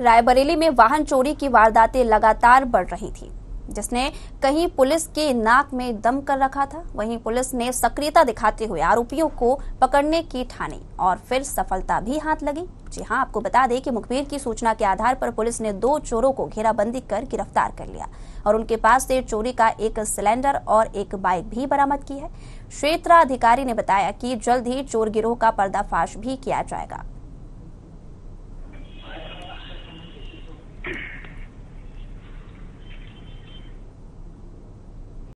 रायबरेली में वाहन चोरी की वारदातें लगातार बढ़ रही थी जिसने कहीं पुलिस के नाक में दम कर रखा था वहीं पुलिस ने सक्रियता दिखाते हुए आरोपियों को पकड़ने की ठानी और फिर सफलता भी हाथ लगी जी हाँ आपको बता दें कि मुखबिर की सूचना के आधार पर पुलिस ने दो चोरों को घेराबंदी कर गिरफ्तार कर लिया और उनके पास से चोरी का एक सिलेंडर और एक बाइक भी बरामद की है क्षेत्राधिकारी ने बताया कि जल्द ही चोर गिरोह का पर्दाफाश भी किया जाएगा